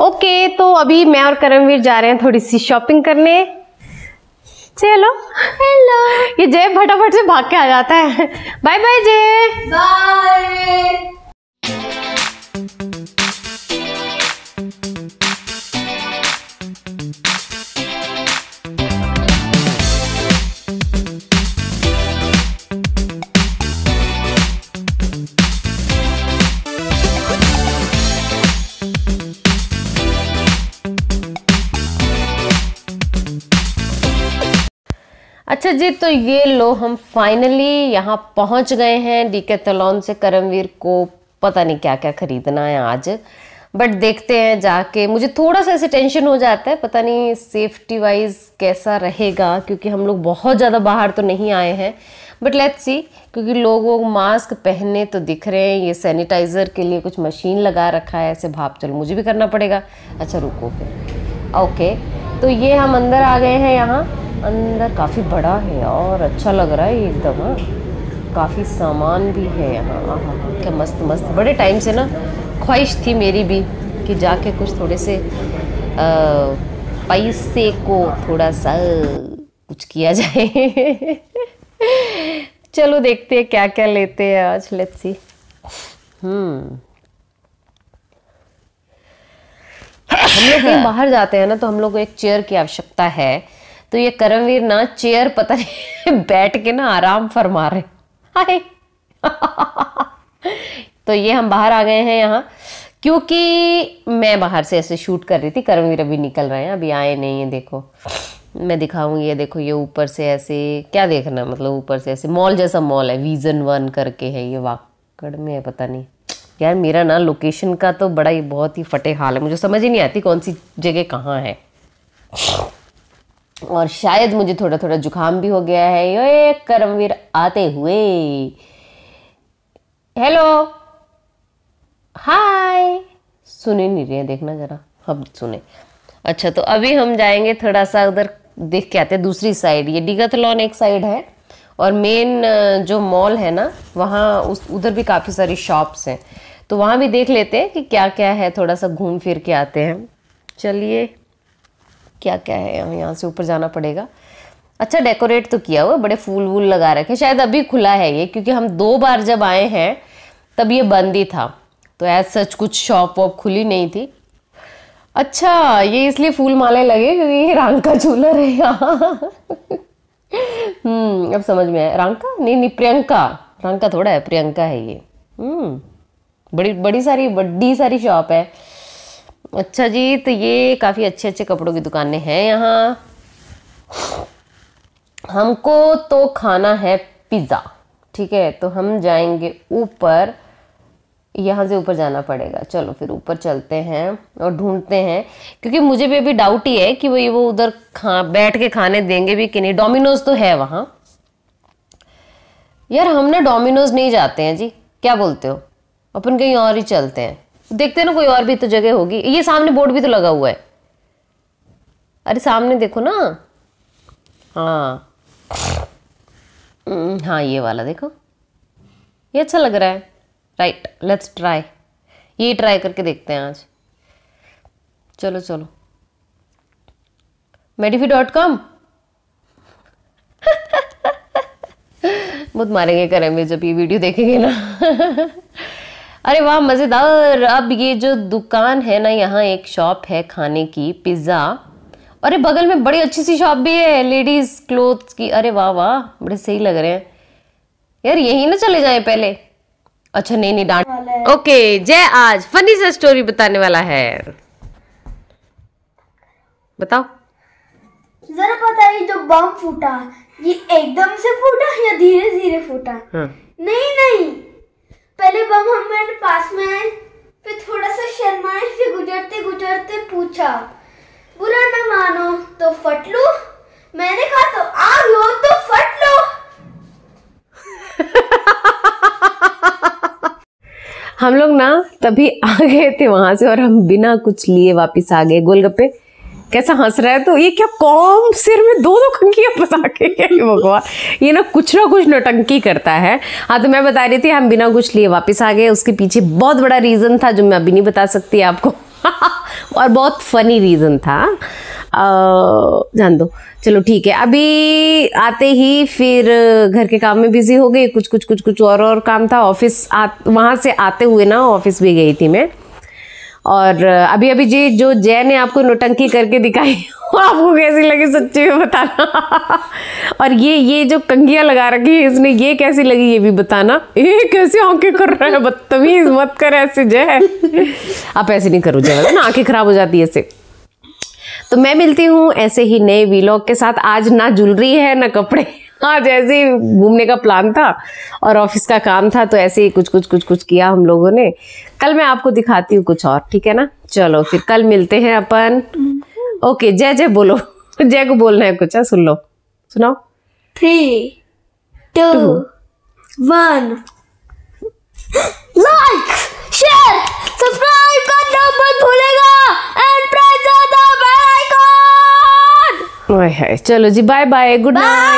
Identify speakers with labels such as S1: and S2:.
S1: Okay तो अभी मैं और करमवीर जा रहे हैं थोड़ी सी शॉपिंग करने चलो हेलो ये जय फटाफट से भाग के आ जाता है बाय बाय जय बाय
S2: अच्छा जी तो ये लो हम फाइनली यहाँ पहुँच गए हैं डी के तलोन से करमवीर को पता नहीं क्या क्या खरीदना है आज बट देखते हैं जाके मुझे थोड़ा सा ऐसे टेंशन हो जाता है पता नहीं सेफ्टी वाइज कैसा रहेगा क्योंकि हम लोग बहुत ज़्यादा बाहर तो नहीं आए हैं बट लेट्स सी क्योंकि लोग मास्क पहने तो दिख रहे हैं ये सैनिटाइज़र के लिए कुछ मशीन लगा रखा है ऐसे भाप चलो मुझे भी करना पड़ेगा अच्छा रुको फिर ओके तो ये हम अंदर आ गए हैं यहाँ अंदर काफ़ी बड़ा है और अच्छा लग रहा है एकदम काफ़ी सामान भी है यहाँ हाँ क्या मस्त मस्त बड़े टाइम से ना ख्वाहिश थी मेरी भी कि जाके कुछ थोड़े से आ, पैसे को थोड़ा सा कुछ किया जाए चलो देखते हैं क्या क्या लेते हैं आज लेट्स हम्म। सी हम लोग बाहर जाते हैं ना तो हम लोग को एक चेयर की आवश्यकता है तो ये करमवीर ना चेयर पता नहीं बैठ के ना आराम फरमा रहे हाय तो ये हम बाहर आ गए हैं यहाँ क्योंकि मैं बाहर से ऐसे शूट कर रही थी करमवीर अभी निकल रहे हैं अभी आए नहीं है देखो मैं दिखाऊंगी ये देखो ये ऊपर से ऐसे क्या देखना मतलब ऊपर से ऐसे मॉल जैसा मॉल है विजन वन करके है ये वाकड़ में है पता नहीं यार मेरा ना लोकेशन का तो बड़ा ही बहुत ही फटे हाल है मुझे समझ ही नहीं आती कौन सी जगह कहाँ है और शायद मुझे थोड़ा थोड़ा जुकाम भी हो गया है ये करमवीर आते हुए हेलो हाय सुने नहीं रहे देखना जरा हम सुने अच्छा तो अभी हम जाएंगे थोड़ा सा उधर देख के आते हैं दूसरी साइड ये लॉन एक साइड है और मेन जो मॉल है ना वहाँ उस उधर भी काफ़ी सारी शॉप्स हैं तो वहाँ भी देख लेते हैं कि क्या क्या है थोड़ा सा घूम फिर के आते हैं चलिए क्या क्या है हमें यहाँ से ऊपर जाना पड़ेगा अच्छा डेकोरेट तो किया हुआ बड़े फूल वूल लगा रखे शायद अभी खुला है ये क्योंकि हम दो बार जब आए हैं तब ये बंद ही था तो ऐज सच कुछ शॉप वॉप खुली नहीं थी अच्छा ये इसलिए फूल माले लगे क्योंकि ये रांका झूलर है यहाँ हम्म, अब समझ में आया रांका नहीं नहीं प्रियंका रांका थोड़ा है प्रियंका है ये हम्म बड़ी बड़ी सारी बड़ी सारी शॉप है अच्छा जी तो ये काफ़ी अच्छे अच्छे कपड़ों की दुकानें हैं यहाँ हमको तो खाना है पिज़्ज़ा ठीक है तो हम जाएंगे ऊपर यहाँ से ऊपर जाना पड़ेगा चलो फिर ऊपर चलते हैं और ढूंढते हैं क्योंकि मुझे भी अभी डाउट ही है कि वो ये वो उधर खा बैठ के खाने देंगे भी कि नहीं डोमिनोज तो है वहाँ यार हम ना डोमिनोज नहीं जाते हैं जी क्या बोलते हो अपन कहीं और ही चलते हैं देखते ना कोई और भी तो जगह होगी ये सामने बोर्ड भी तो लगा हुआ है अरे सामने देखो ना हाँ हम्म, हाँ ये वाला देखो ये अच्छा लग रहा है राइट लेट्स ट्राई ये ट्राई करके देखते हैं आज चलो चलो मेडिफी डॉट कॉम बहुत मारेंगे करेंगे जब ये वीडियो देखेंगे ना अरे वाह मज़ेदार अब ये जो दुकान है ना यहाँ एक शॉप है खाने की पिज़्ज़ा अरे बगल में बड़ी अच्छी सी शॉप भी है लेडीज़ क्लोथ्स की अरे वाह वाह बड़े सही लग रहे हैं यार यही ना चले जाए पहले अच्छा नहीं नहीं डांट ओके जय आज फनी सा स्टोरी बताने वाला है बताओ जरा पता है जो बम फूटा ये एकदम से फूटा या धीरे धीरे फूटा हाँ। नहीं नहीं पहले बम हमारे पास में आए फिर थोड़ा सा शर्माइश से गुजरते गुजरते पूछा बुरा ना मानो तो फट लो मैंने कहा तो आ लो तो फट लो
S1: हम लोग ना तभी आ गए थे वहां से और हम बिना कुछ लिए वापस आ गए गोलगप्पे कैसा हंस रहा है तो ये क्या कौन सिर में दो दो खंकियाँ फंसा के भगवान ये ना कुछ ना कुछ नोटंकी करता है हाँ तो मैं बता रही थी हम बिना कुछ लिए वापस आ गए उसके पीछे बहुत बड़ा रीज़न था जो मैं अभी नहीं बता सकती आपको और बहुत फनी रीज़न था जान दो चलो ठीक है अभी आते ही फिर घर के काम में बिज़ी हो गई कुछ कुछ कुछ कुछ और और काम था ऑफिस आ वहाँ से आते हुए ना ऑफिस भी गई थी मैं और अभी अभी जी जो जय ने आपको नोटंकी करके दिखाई आपको कैसी लगी सच्ची में बताना और ये ये जो कंगिया लगा रखी है इसने ये कैसी लगी ये भी बताना ये कैसे आंखें कर रहा है बदतमीज मत कर ऐसे जय आप ऐसे नहीं करो जय ना आंखें खराब हो जाती है ऐसे तो मैं मिलती हूँ ऐसे ही नए वीलॉग के साथ आज ना ज्वेलरी है ना कपड़े हाँ जैसे ही घूमने का प्लान था और ऑफिस का काम था तो ऐसे ही कुछ कुछ कुछ कुछ किया हम लोगों ने कल मैं आपको दिखाती हूँ कुछ और ठीक है ना चलो फिर कल मिलते हैं अपन ओके हम्म। जय जय बोलो जय को बोलना है कुछ है हाँ, सुन लो सुनाओ three two one like share subscribe करना मत भूलेगा and press the bell icon चलो जी बाय बाय गुड नाइट